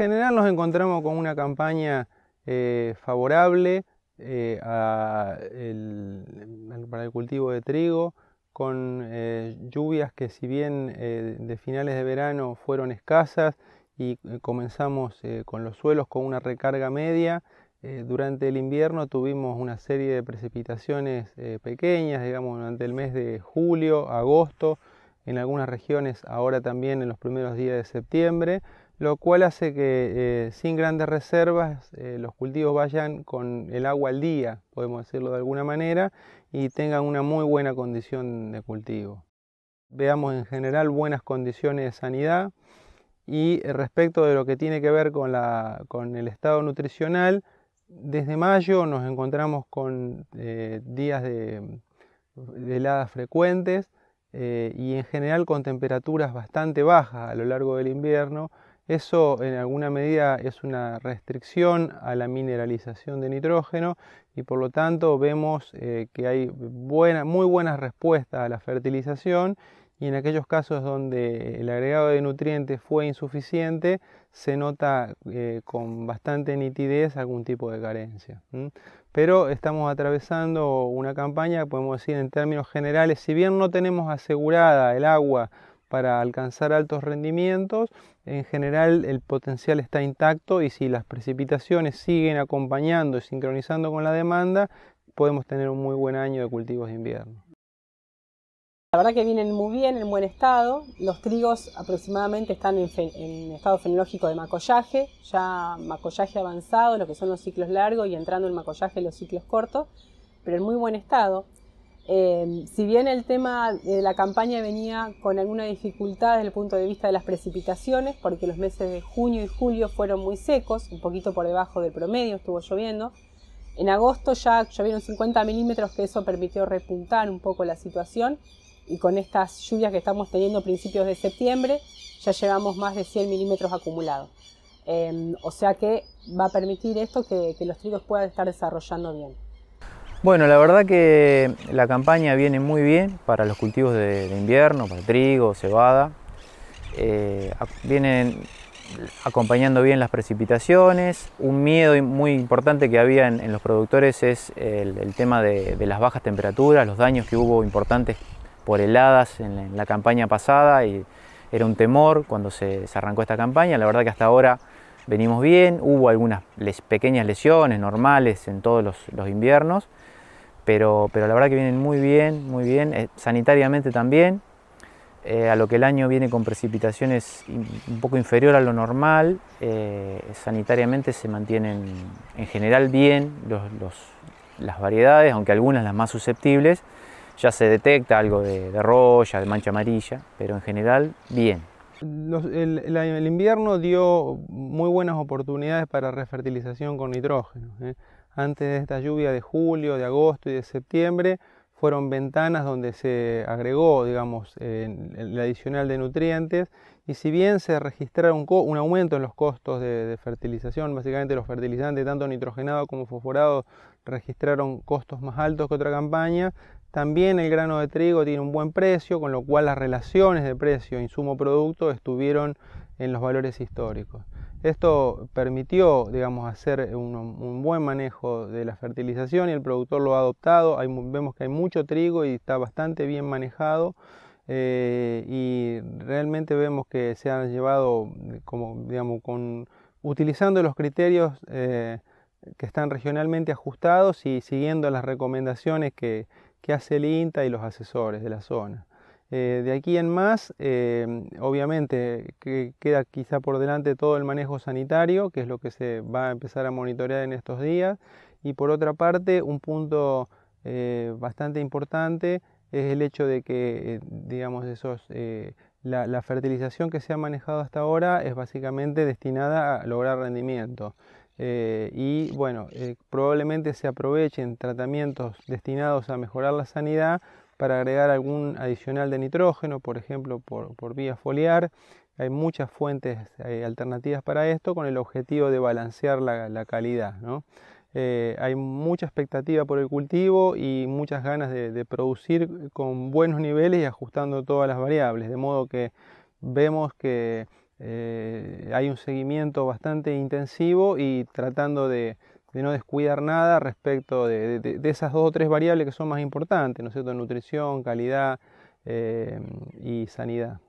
general nos encontramos con una campaña eh, favorable eh, para el cultivo de trigo, con eh, lluvias que si bien de finales de verano fueron escasas y comenzamos con los suelos con una recarga media, durante el invierno tuvimos una serie de precipitaciones pequeñas, digamos, durante el mes de julio, agosto, en algunas regiones ahora también en los primeros días de septiembre, lo cual hace que eh, sin grandes reservas eh, los cultivos vayan con el agua al día, podemos decirlo de alguna manera, y tengan una muy buena condición de cultivo. Veamos en general buenas condiciones de sanidad y eh, respecto de lo que tiene que ver con, el estado nutricional, desde mayo nos encontramos con días de heladas frecuentes, eh, y en general con temperaturas bastante bajas a lo largo del invierno, eso en alguna medida es una restricción a la mineralización de nitrógeno y por lo tanto vemos eh, que hay muy buenas respuestas a la fertilización y en aquellos casos donde el agregado de nutrientes fue insuficiente se nota eh, con bastante nitidez algún tipo de carencia pero estamos atravesando una campaña, podemos decir en términos generales, si bien no tenemos asegurada el agua para alcanzar altos rendimientos, en general el potencial está intacto y si las precipitaciones siguen acompañando y sincronizando con la demanda, podemos tener un muy buen año de cultivos de invierno. La verdad que vienen muy bien, en buen estado. Los trigos aproximadamente están en, estado fenológico de macollaje, ya macollaje avanzado, lo que son los ciclos largos y entrando el macollaje los ciclos cortos, pero en muy buen estado. Eh, si bien el tema de la campaña venía con alguna dificultad desde el punto de vista de las precipitaciones, porque los meses de junio y julio fueron muy secos, un poquito por debajo del promedio, estuvo lloviendo. En agosto ya llovieron 50 milímetros, que eso permitió repuntar un poco la situación y con estas lluvias que estamos teniendo principios de septiembre, ya llevamos más de 100 milímetros acumulados. Em, o sea que va a permitir esto que, los trigos puedan estar desarrollando bien. Bueno, la verdad que la campaña viene muy bien para los cultivos de, invierno, para trigo, cebada. Eh, vienen acompañando bien las precipitaciones. Un miedo muy importante que había en, los productores es el, tema de, las bajas temperaturas, los daños que hubo importantes por heladas en la, campaña pasada y era un temor cuando se, arrancó esta campaña. La verdad que hasta ahora venimos bien, hubo algunas pequeñas lesiones normales en todos los, inviernos, pero, la verdad que vienen muy bien, muy bien, eh, sanitariamente también. Eh, a lo que el año viene con precipitaciones un poco inferior a lo normal, eh, sanitariamente se mantienen en general bien los, las variedades, aunque algunas las más susceptibles, ya se detecta algo de, de roya, de mancha amarilla, pero en general bien. el, invierno dio muy buenas oportunidades para refertilización con nitrógeno. ¿eh? Antes de esta lluvia de julio, de agosto y de septiembre, fueron ventanas donde se agregó, digamos, el adicional de nutrientes y si bien se registraron un, aumento en los costos de, de, fertilización, básicamente los fertilizantes, tanto nitrogenados como fosforados, registraron costos más altos que otra campaña, también el grano de trigo tiene un buen precio, con lo cual las relaciones de precio e insumo-producto estuvieron en los valores históricos. Esto permitió, digamos, hacer un, buen manejo de la fertilización y el productor lo ha adoptado. vemos que hay mucho trigo y está bastante bien manejado. Eh, y realmente vemos que se han llevado, como, digamos, con, utilizando los criterios eh, que están regionalmente ajustados y siguiendo las recomendaciones que, que hace el INTA y los asesores de la zona. Eh, de aquí en más, em, obviamente queda quizá por delante todo el manejo sanitario, que es lo que se va a empezar a monitorear en estos días. Y por otra parte, un punto eh, bastante importante es el hecho de que, eh, digamos, esos, la fertilización que se ha manejado hasta ahora es básicamente destinada a lograr rendimiento. Eh, y bueno, eh, probablemente se aprovechen tratamientos destinados a mejorar la sanidad para agregar algún adicional de nitrógeno, por ejemplo, por, por vía foliar. Hay muchas fuentes eh, alternativas para esto con el objetivo de balancear la, la calidad. ¿no? hay mucha expectativa por el cultivo y muchas ganas de, producir con buenos niveles y ajustando todas las variables, de modo que vemos que eh, hay un seguimiento bastante intensivo y tratando de, no descuidar nada respecto de, esas dos o tres variables que son más importantes, ¿no es cierto? Nutrición, calidad eh, y sanidad.